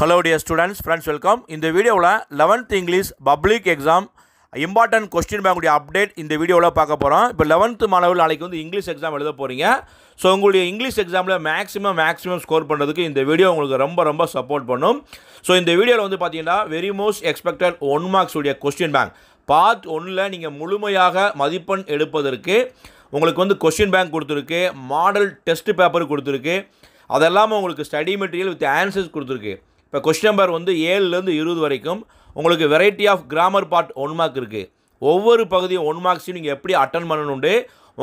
hello dear students friends welcome இந்த வீடியோவில் eleventh English public exam important question பேங்குடைய update இந்த வீடியோவில் பார்க்க போகிறோம் இப்போ லெவன்த்து மாணவர்கள் நாளைக்கு வந்து இங்கிலீஷ் எக்ஸாம் எழுத போகிறீங்க ஸோ உங்களுடைய இங்கிலீஷ் எக்ஸாமில் மேக்ஸிமம் மேக்ஸிமம் ஸ்கோர் பண்ணுறதுக்கு இந்த வீடியோ உங்களுக்கு ரொம்ப ரொம்ப சப்போர்ட் பண்ணும் ஸோ இந்த வீடியோவில் வந்து பார்த்தீங்கன்னா very most expected one marks உடைய கொஸ்டின் பேங்க் பார்ட் ஒன்றில் நீங்கள் முழுமையாக மதிப்பெண் எடுப்பதற்கு உங்களுக்கு வந்து கொஸ்டின் பேங்க் கொடுத்துருக்கு மாடல் டெஸ்ட் பேப்பர் கொடுத்துருக்கு அதெல்லாமல் உங்களுக்கு ஸ்டடி மெட்டீரியல் வித் ஆன்சர்ஸ் கொடுத்துருக்கு இப்போ கொஸ்டின் நம்பர் வந்து ஏழுலேருந்து இருபது வரைக்கும் உங்களுக்கு variety of grammar part one mark இருக்குது ஒவ்வொரு பகுதியும் ஒன் மார்க்ஸையும் நீங்கள் எப்படி அட்டன் பண்ணணுண்டு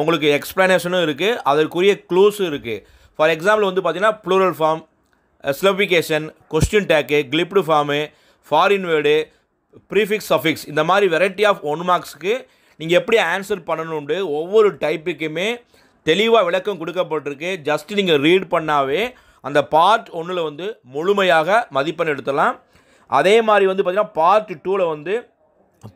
உங்களுக்கு எக்ஸ்ப்ளனேஷனும் இருக்குது அதற்குரிய க்ளூஸும் இருக்குது ஃபார் எக்ஸாம்பிள் வந்து பார்த்தீங்கன்னா plural form syllabification question tag clipped form foreign word prefix suffix இந்த மாதிரி வெரைட்டி ஆஃப் ஒன் மார்க்ஸுக்கு நீங்கள் எப்படி ஆன்சர் பண்ணணுண்டு ஒவ்வொரு டைப்புக்குமே தெளிவாக விளக்கம் கொடுக்கப்பட்டிருக்கு ஜஸ்ட் நீங்கள் ரீட் பண்ணாவே அந்த பார்ட் ஒன்றில் வந்து முழுமையாக மதிப்பெண் எடுத்துடலாம் அதே மாதிரி வந்து பார்த்திங்கன்னா பார்ட் டூவில் வந்து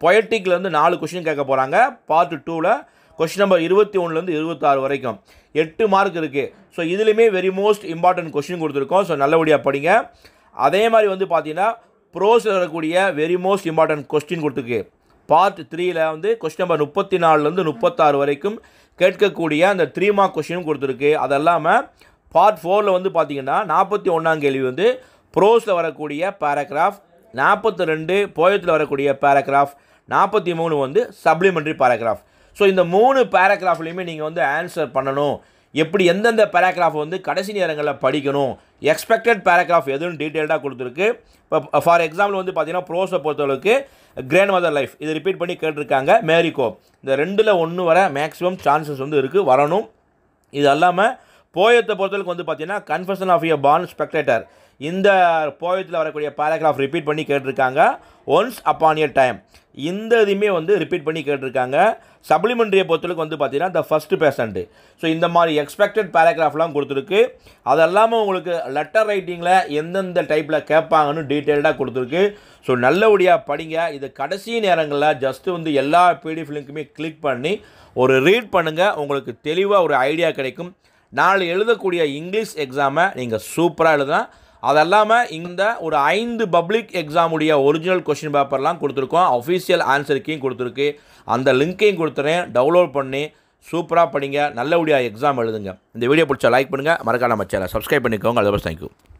பொயட்டிக்கில் வந்து நாலு கொஷின் கேட்க போகிறாங்க பார்ட் டூவில் கொஷின் நம்பர் இருபத்தி ஒன்றுலேருந்து இருபத்தாறு வரைக்கும் எட்டு மார்க் இருக்குது ஸோ இதுலேயுமே வெரி மோஸ்ட் இம்பார்ட்டன்ட் கொஷின் கொடுத்துருக்கோம் ஸோ நல்லபடியாக படிங்க அதே மாதிரி வந்து பார்த்தீங்கன்னா ப்ரோஸில் வரக்கூடிய வெரி மோஸ்ட் இம்பார்ட்டன்ட் கொஸ்டின் கொடுத்துருக்கு பார்ட் த்ரீயில் வந்து கொஸ்டின் நம்பர் முப்பத்தி நாலுலேருந்து முப்பத்தாறு வரைக்கும் கேட்கக்கூடிய அந்த த்ரீ மார்க் கொஸ்டினும் கொடுத்துருக்கு அதெல்லாமல் பார்ட் ஃபோரில் வந்து பார்த்தீங்கன்னா நாற்பத்தி ஒன்றாம் கேள்வி வந்து ப்ரோஸில் வரக்கூடிய பேராகிராஃப் நாற்பத்தி ரெண்டு போயத்தில் வரக்கூடிய பேராகிராஃப் நாற்பத்தி மூணு வந்து சப்ளிமெண்ட்ரி பேராகிராஃப் ஸோ இந்த மூணு பேராகிராஃப்லையுமே நீங்கள் வந்து ஆன்சர் பண்ணணும் எப்படி எந்தெந்த பேராகிராஃப் வந்து கடைசி நேரங்களில் படிக்கணும் எக்ஸ்பெக்டட் பேராகிராஃப் எதுன்னு டீட்டெயில்டாக கொடுத்துருக்கு இப்போ ஃபார் எக்ஸாம்பிள் வந்து பார்த்தீங்கன்னா ப்ரோஸை பொறுத்தளவுக்கு கிராண்ட் மதர் லைஃப் இது ரிப்பீட் பண்ணி கேட்டிருக்காங்க மேரிகோ இந்த ரெண்டில் ஒன்று வர மேக்ஸிமம் சான்சஸ் வந்து இருக்குது வரணும் இது அல்லாமல் போயத்தை பொறுத்தவரைக்கும் வந்து பார்த்தீங்கன்னா confession of a born spectator இந்த போயத்தில் வரக்கூடிய பேராகிராஃப் ரிப்பீட் பண்ணி கேட்டிருக்காங்க ஒன்ஸ் அப்பான் இயர் டைம் இந்த இதுவுமே வந்து ரிப்பீட் பண்ணி கேட்டிருக்காங்க சப்ளிமெண்ட்ரியை பொறுத்தவரைக்கும் வந்து பார்த்தீங்கன்னா த ஃபஸ்ட்டு பேஷண்ட்டு ஸோ இந்த மாதிரி எக்ஸ்பெக்டட் பேராகிராஃப்லாம் கொடுத்துருக்கு அது இல்லாமல் உங்களுக்கு லெட்டர் ரைட்டிங்கில் எந்தெந்த டைப்பில் கேட்பாங்கன்னு டீட்டெயில்டாக கொடுத்துருக்கு ஸோ நல்லபடியாக படிங்க இது கடைசி நேரங்களில் ஜஸ்ட்டு வந்து எல்லா பிடிஎஃப் லிங்க்குமே கிளிக் பண்ணி ஒரு ரீட் பண்ணுங்கள் உங்களுக்கு தெளிவாக ஒரு ஐடியா கிடைக்கும் நாலு எழுதக்கூடிய இங்கிலீஷ் எக்ஸாமை நீங்கள் சூப்பராக எழுதலாம் அது இல்லாமல் இந்த ஒரு ஐந்து பப்ளிக் எக்ஸாமுடைய ஒரிஜினல் கொஷின் பேப்பர்லாம் கொடுத்துருக்கோம் அஃபீஷியல் ஆன்சருக்கையும் கொடுத்துருக்கு அந்த லிங்க்கையும் கொடுத்துறேன் டவுன்லோட் பண்ணி சூப்பராக படிங்க நல்லபடியாக எக்ஸாம் எழுதுங்க இந்த வீடியோ பிடிச்சா லைக் பண்ணுங்கள் மறக்காம மச்சேல சப்ஸ்கிரைப் பண்ணிக்கோங்க அது தேங்க்யூ